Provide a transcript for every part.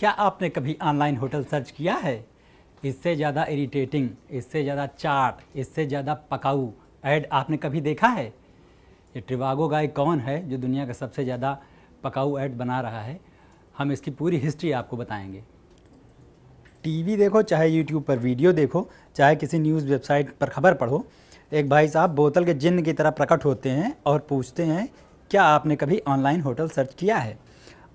क्या आपने कभी ऑनलाइन होटल सर्च किया है इससे ज़्यादा इरिटेटिंग इससे ज़्यादा चाट इससे ज़्यादा पकाऊ ऐड आपने कभी देखा है ये ट्रिवागो गाय कौन है जो दुनिया का सबसे ज़्यादा पकाऊ ऐड बना रहा है हम इसकी पूरी हिस्ट्री आपको बताएंगे टीवी देखो चाहे यूट्यूब पर वीडियो देखो चाहे किसी न्यूज़ वेबसाइट पर खबर पढ़ो एक भाई साहब बोतल के जिन की तरह प्रकट होते हैं और पूछते हैं क्या आपने कभी ऑनलाइन होटल सर्च किया है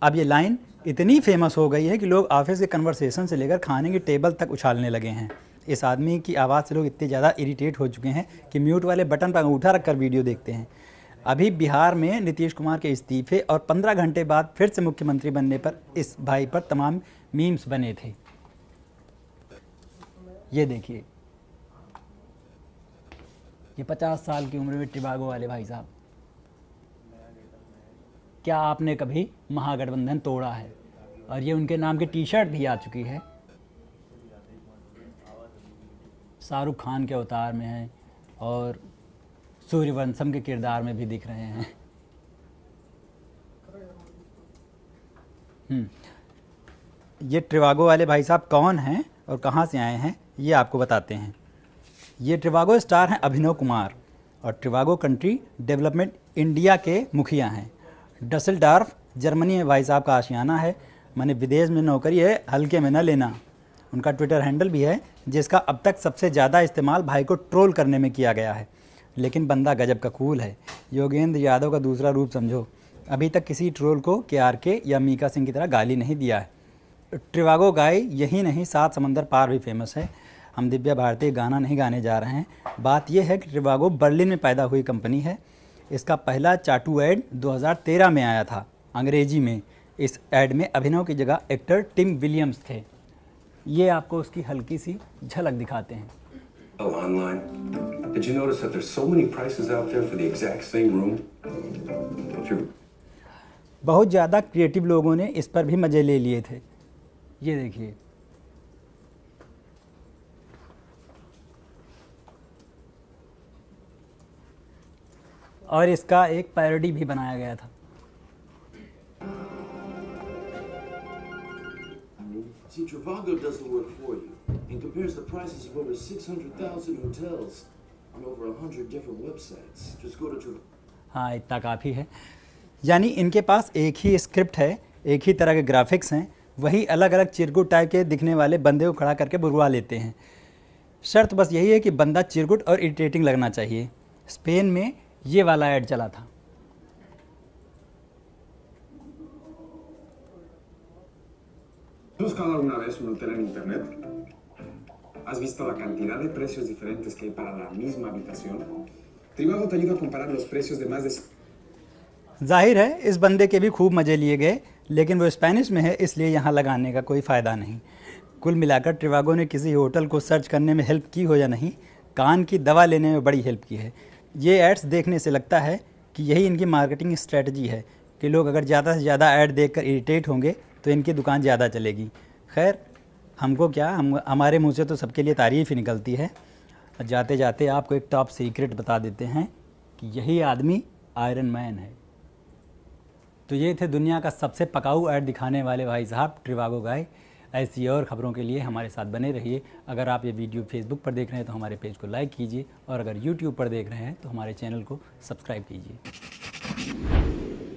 अब ये लाइन इतनी फेमस हो गई है कि लोग ऑफिस के कन्वर्सेशन से लेकर खाने के टेबल तक उछालने लगे हैं इस आदमी की आवाज़ से लोग इतने ज़्यादा इरीटेट हो चुके हैं कि म्यूट वाले बटन पर अंगूठा रखकर वीडियो देखते हैं अभी बिहार में नीतीश कुमार के इस्तीफे और पंद्रह घंटे बाद फिर से मुख्यमंत्री बनने पर इस भाई पर तमाम मीम्स बने थे ये देखिए ये पचास साल की उम्र में टिबागो वाले भाई साहब क्या आपने कभी महागठबंधन तोड़ा है और ये उनके नाम की टी शर्ट भी आ चुकी है शाहरुख खान के अवतार में है और सूर्यवंशम के किरदार में भी दिख रहे हैं हम्म। ये ट्रिवागो वाले भाई साहब कौन हैं और कहाँ से आए हैं ये आपको बताते हैं ये ट्रिवागो स्टार हैं अभिनव कुमार और ट्रिवागो कंट्री डेवलपमेंट इंडिया के मुखिया हैं डसलडार्फ जर्मनी में भाई साहब का आशियाना है मैंने विदेश में नौकरी है हल्के में ना लेना उनका ट्विटर हैंडल भी है जिसका अब तक सबसे ज़्यादा इस्तेमाल भाई को ट्रोल करने में किया गया है लेकिन बंदा गजब का कूल है योगेंद्र यादव का दूसरा रूप समझो अभी तक किसी ट्रोल को के आर के या मीका सिंह की तरह गाली नहीं दिया है ट्रिवागो गाय यही नहीं सात समंदर पार भी फेमस है हम दिव्या भारती गाना नहीं गाने जा रहे हैं बात यह है कि ट्रिवागो बर्लिन में पैदा हुई कंपनी है इसका पहला चाटू एड 2013 में आया था अंग्रेजी में इस एड में अभिनव की जगह एक्टर टिम विलियम्स थे ये आपको उसकी हल्की सी झलक दिखाते हैं oh, बहुत ज़्यादा क्रिएटिव लोगों ने इस पर भी मज़े ले लिए थे ये देखिए और इसका एक पैरोडी भी बनाया गया था See, Trivago does the work for you and compares the prices of over 600,000 hotels on over 100 different websites. Just go to Trivago. हाँ इतना काफ़ी है यानी इनके पास एक ही स्क्रिप्ट है एक ही तरह के ग्राफिक्स हैं वही अलग अलग चिरगुट टाइप के दिखने वाले बंदे को खड़ा करके बुलवा लेते हैं शर्त बस यही है कि बंदा चिरगुट और इरिटेटिंग लगना चाहिए स्पेन में ये वाला ऐड चला था buscado alguna vez un hotel en internet? ¿Has visto la cantidad de precios diferentes que hay para la misma habitación? Trivago te ayuda a comparar los precios de más de... जाहिर है इस बंदे के भी खूब मज़े लिए गए लेकिन वो स्पेनिश में है इसलिए यहाँ लगाने का कोई फ़ायदा नहीं कुल मिलाकर ट्रिवागो ने किसी होटल को सर्च करने में हेल्प की हो या नहीं कान की दवा लेने में बड़ी हेल्प की है ये एड्स देखने से लगता है कि यही इनकी मार्केटिंग स्ट्रेटजी है कि लोग अगर ज़्यादा से ज़्यादा ऐड देख इरिटेट होंगे तो इनकी दुकान ज़्यादा चलेगी खैर हमको क्या हम हमारे मुँह से तो सबके लिए तारीफ़ ही निकलती है जाते जाते आपको एक टॉप सीक्रेट बता देते हैं कि यही आदमी आयरन मैन है तो ये थे दुनिया का सबसे पकाऊ ऐड दिखाने वाले भाई साहब ट्रिवागो गाय ऐसी और ख़बरों के लिए हमारे साथ बने रहिए अगर आप ये वीडियो फेसबुक पर देख रहे हैं तो हमारे पेज को लाइक कीजिए और अगर यूट्यूब पर देख रहे हैं तो हमारे चैनल को सब्सक्राइब कीजिए